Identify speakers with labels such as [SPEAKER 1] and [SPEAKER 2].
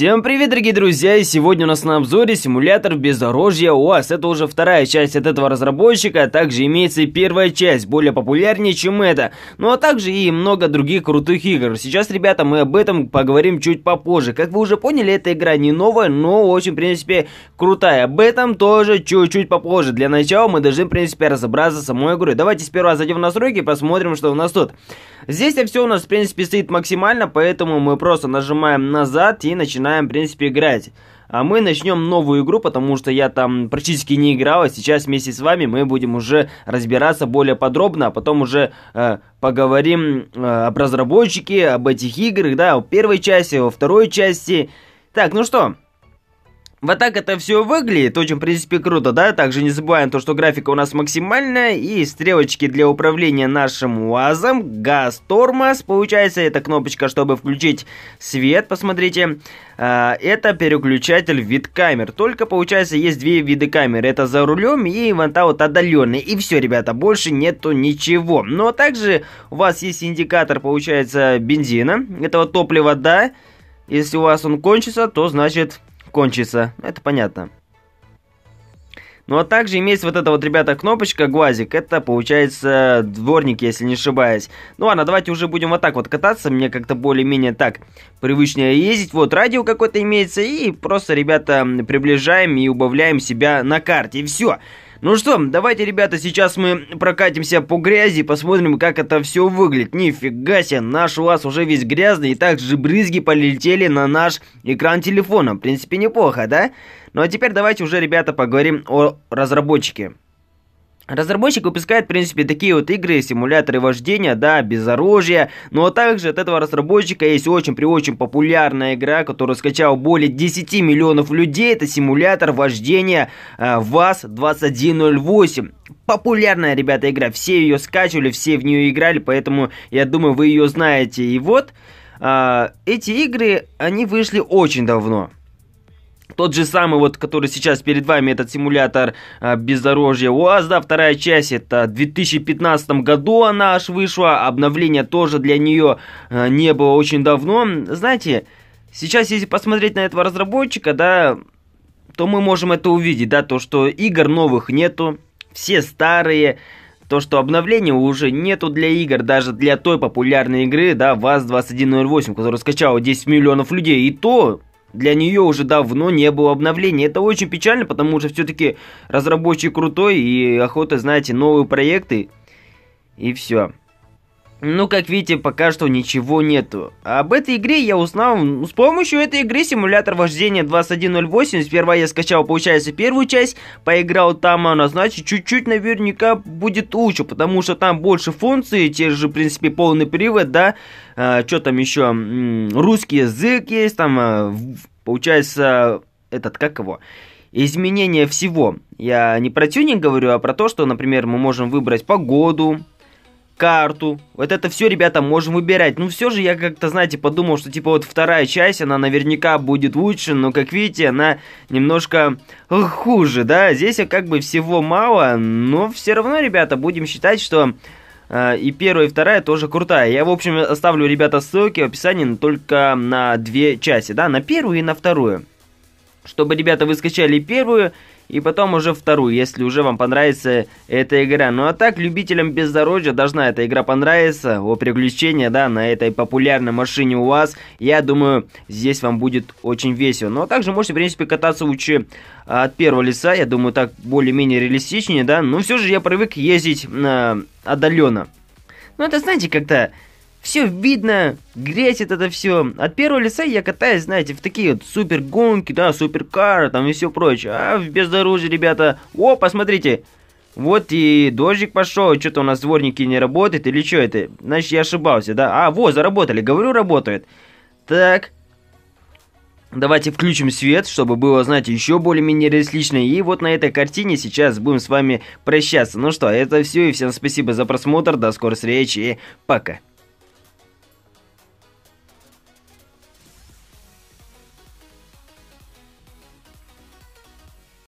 [SPEAKER 1] Всем привет, дорогие друзья, и сегодня у нас на обзоре симулятор бездорожья УАЗ. Это уже вторая часть от этого разработчика, а также имеется и первая часть, более популярнее, чем это. Ну а также и много других крутых игр. Сейчас, ребята, мы об этом поговорим чуть попозже. Как вы уже поняли, эта игра не новая, но очень, в принципе, крутая. Об этом тоже чуть-чуть попозже. Для начала мы должны, в принципе, разобраться с самой игрой. Давайте сперва зайдем в настройки и посмотрим, что у нас тут. Здесь все у нас, в принципе, стоит максимально, поэтому мы просто нажимаем назад и начинаем начинаем, в принципе, играть. А мы начнем новую игру, потому что я там практически не играл, а сейчас вместе с вами мы будем уже разбираться более подробно, а потом уже э, поговорим э, об разработчике, об этих играх, да, в первой части, во второй части. Так, ну что, вот так это все выглядит, очень, в принципе, круто, да? Также не забываем то, что графика у нас максимальная, и стрелочки для управления нашим УАЗом, газ, тормоз, получается, эта кнопочка, чтобы включить свет, посмотрите, а, это переключатель вид камер. Только, получается, есть две виды камер, это за рулем и вон та вот отдаленный И все, ребята, больше нету ничего. Но также у вас есть индикатор, получается, бензина, этого топлива, да? Если у вас он кончится, то значит кончится, это понятно. Ну а также имеется вот эта вот, ребята, кнопочка, глазик, Это, получается, дворник, если не ошибаюсь. Ну ладно, давайте уже будем вот так вот кататься. Мне как-то более-менее так привычнее ездить. Вот, радио какое-то имеется. И просто, ребята, приближаем и убавляем себя на карте. И Все. Ну что, давайте, ребята, сейчас мы прокатимся по грязи, посмотрим, как это все выглядит. Нифига себе, наш УАЗ уже весь грязный, и также брызги полетели на наш экран телефона. В принципе, неплохо, да? Ну а теперь давайте уже, ребята, поговорим о разработчике. Разработчик выпускает, в принципе, такие вот игры, симуляторы вождения, да, без оружия. Но также от этого разработчика есть очень при очень популярная игра, которую скачал более 10 миллионов людей. Это симулятор вождения э, ВАЗ-2108. Популярная, ребята, игра. Все ее скачивали, все в нее играли, поэтому, я думаю, вы ее знаете. И вот, э, эти игры, они вышли очень давно. Тот же самый, вот, который сейчас перед вами, этот симулятор а, бездорожья УАЗ, да, вторая часть, это в 2015 году она аж вышла, обновление тоже для нее а, не было очень давно. Знаете, сейчас, если посмотреть на этого разработчика, да, то мы можем это увидеть, да, то, что игр новых нету, все старые, то, что обновления уже нету для игр, даже для той популярной игры, да, ВАЗ-2108, которую скачало 10 миллионов людей, и то для нее уже давно не было обновления. Это очень печально, потому что все-таки разработчик крутой и охота, знаете, новые проекты и все. Ну, как видите, пока что ничего нету. Об этой игре я узнал с помощью этой игры симулятор вождения 2108. Сперва я скачал, получается, первую часть, поиграл там, она, а значит, чуть-чуть наверняка будет лучше, потому что там больше функций, те же, в принципе, полный привод, да, а, что там еще, русский язык есть, там, а, получается, этот, как его, изменение всего. Я не про тюнинг говорю, а про то, что, например, мы можем выбрать погоду, карту. Вот это все, ребята, можем выбирать. Ну, все же я как-то, знаете, подумал, что, типа, вот вторая часть, она наверняка будет лучше, но, как видите, она немножко э, хуже, да. Здесь как бы всего мало, но все равно, ребята, будем считать, что э, и первая, и вторая тоже крутая. Я, в общем, оставлю, ребята, ссылки в описании только на две части, да, на первую и на вторую чтобы, ребята, вы скачали первую и потом уже вторую, если уже вам понравится эта игра. Ну а так, любителям бездорожья должна эта игра понравиться, о приключения, да, на этой популярной машине у вас. Я думаю, здесь вам будет очень весело. Ну а также можете, в принципе, кататься лучше а, от первого лица, я думаю, так более-менее реалистичнее, да. Но ну, все же я привык ездить э, а, отдаленно. Ну это, знаете, как-то все видно, гресит это все. От первого лица я катаюсь, знаете, в такие вот супер гонки, да, суперкары там и все прочее. А в бездорожье, ребята, о, посмотрите, вот и дождик пошел, что-то у нас дворники не работают, или что это? Значит, я ошибался, да? А, во, заработали, говорю, работает. Так, Давайте включим свет, чтобы было, знаете, еще более-менее различно. И вот на этой картине сейчас будем с вами прощаться. Ну что, это все, и всем спасибо за просмотр, до скорой встречи, и пока.